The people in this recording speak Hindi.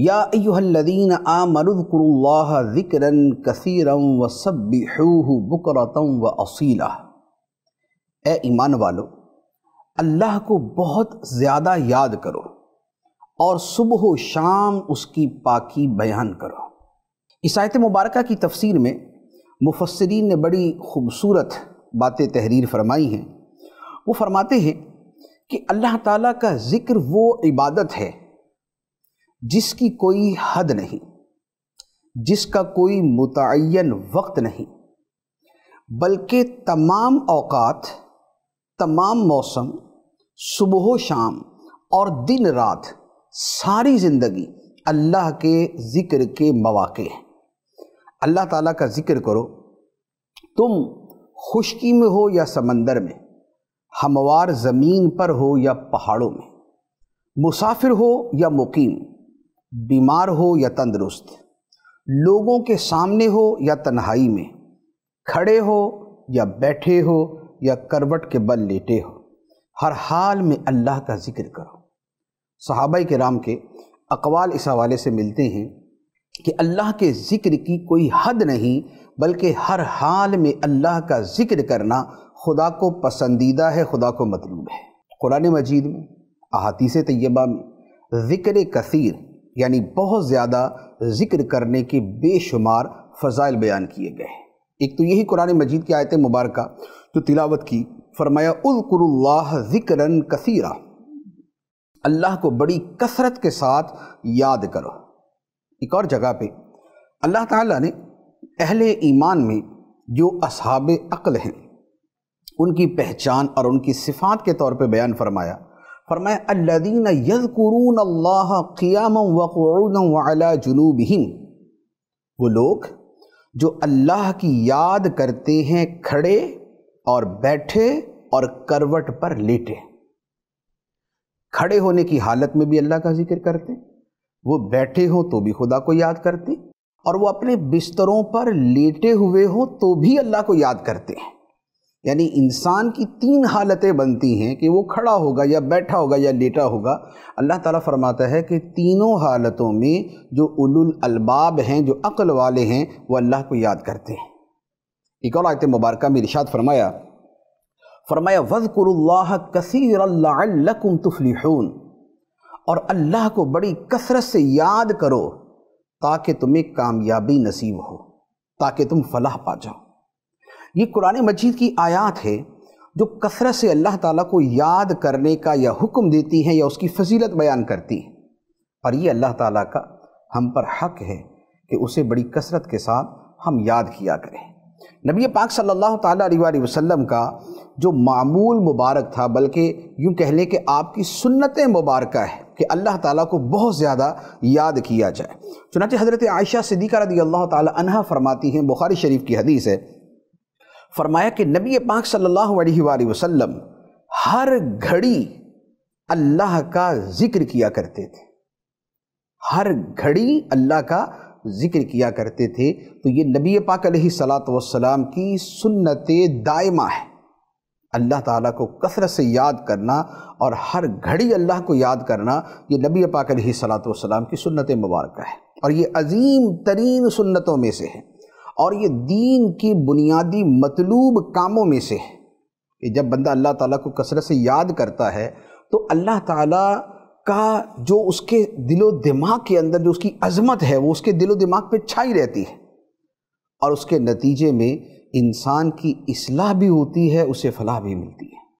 यादीन आमरुद्ला ज़िक्रन कसरम व सब बकरतम व असीला ए ईमान वालो अल्लाह को बहुत ज़्यादा याद करो और सुबह शाम उसकी पाकी बयान करो इसायत मुबारक की तफसीर में मुफसरीन ने बड़ी खूबसूरत बातें तहरीर फरमाई हैं वो फरमाते हैं कि अल्लाह ताला का ज़िक्र वो इबादत है जिसकी कोई हद नहीं जिसका कोई मुतन वक्त नहीं बल्कि तमाम अवकात तमाम मौसम सुबह शाम और दिन रात सारी ज़िंदगी अल्लाह के ज़िक्र के मौाक़े हैं अल्लाह ताला का ज़िक्र करो तुम खुशकी में हो या समंदर में हमवार ज़मीन पर हो या पहाड़ों में मुसाफिर हो या मुकीम बीमार हो या तंदुरुस्त लोगों के सामने हो या तन्हाई में खड़े हो या बैठे हो या करवट के बल लेटे हो हर हाल में अल्लाह का जिक्र करो सहाबा के राम के अकवाल इस हवाले से मिलते हैं कि अल्लाह के ज़िक्र की कोई हद नहीं बल्कि हर हाल में अल्लाह का ज़िक्र करना खुदा को पसंदीदा है खुदा को मतलूब है कुरान मजीद में अहातीस तैयबा में ज़िक्र कसीर यानी बहुत ज़्यादा ज़िक्र करने के बेशुमार फ़जाइल बयान किए गए हैं एक तो यही कुरान मजीद की आयत मुबारक जो तिलावत की फरमाया उल्कुरुल्लाह ज़िक्रन कसीरा अल्लाह को बड़ी कसरत के साथ याद करो एक और जगह पे अल्लाह ताला ने अहले ईमान में जो असहाब अक्ल हैं उनकी पहचान और उनकी सिफात के तौर पे बयान फरमाया फरमायादीन अल्लदीन वो लोग जो अल्लाह की याद करते हैं खड़े और बैठे और करवट पर लेटे खड़े होने की हालत में भी अल्लाह का जिक्र करते वो बैठे हो तो भी खुदा को याद करते और वो अपने बिस्तरों पर लेटे हुए हो तो भी अल्लाह को याद करते हैं यानी इंसान की तीन हालतें बनती हैं कि वो खड़ा होगा या बैठा होगा या लेटा होगा अल्लाह ताला फरमाता है कि तीनों हालतों में जो उलुल अलबाब हैं जो अक़ल वाले हैं वो अल्लाह को याद करते हैं एक और आयत मुबारक में इरशाद फरमाया फरमाया वज़कुरुल्लाह कसरकुम तुफलिहून और अल्लाह को बड़ी कसरत से याद करो ताकि तुम्हें कामयाबी नसीब हो ताकि तुम फलाह पा जाओ ये कुरान मजीद की आयात है जो कसरत से अल्लाह ताला को याद करने का या हुक्म देती हैं या उसकी फजीलत बयान करती हैं और ये अल्लाह ताला का हम पर हक है कि उसे बड़ी कसरत के साथ हम याद किया करें नबी पाक सल्लल्लाहु अलैहि वसल्लम का जो मामूल मुबारक था बल्कि यूँ कह लें कि आपकी सुन्नत मुबारक है कि अल्लाह ताला को बहुत ज़्यादा याद किया जाए चुनाचे हज़रत आयशा सिद्दीक़ा रदी अल्लाह ताला फरमाती हैं बुखारी शरीफ की हदीस है फरमाया कि नबी पाक सल्लल्लाहु अलैहि वसल्लम हर घड़ी अल्लाह का जिक्र किया करते थे हर घड़ी अल्लाह का जिक्र किया करते थे तो ये नबी पाक सलात वसलाम की सुन्नत दायमा है अल्लाह ताला को कसरत से याद करना और हर घड़ी अल्लाह को याद करना ये नबी पाक सलात वसलाम की सुन्नत मुबारक है और ये अजीम तरीन सुन्नतों में से है और ये दीन की बुनियादी मतलूब कामों में से है कि जब बंदा अल्लाह ताला को कसरत से याद करता है तो अल्लाह ताला का जो उसके दिलो दिमाग के अंदर जो उसकी अजमत है वो उसके दिलो दिमाग पे छाई रहती है और उसके नतीजे में इंसान की असलाह भी होती है उसे फलाह भी मिलती है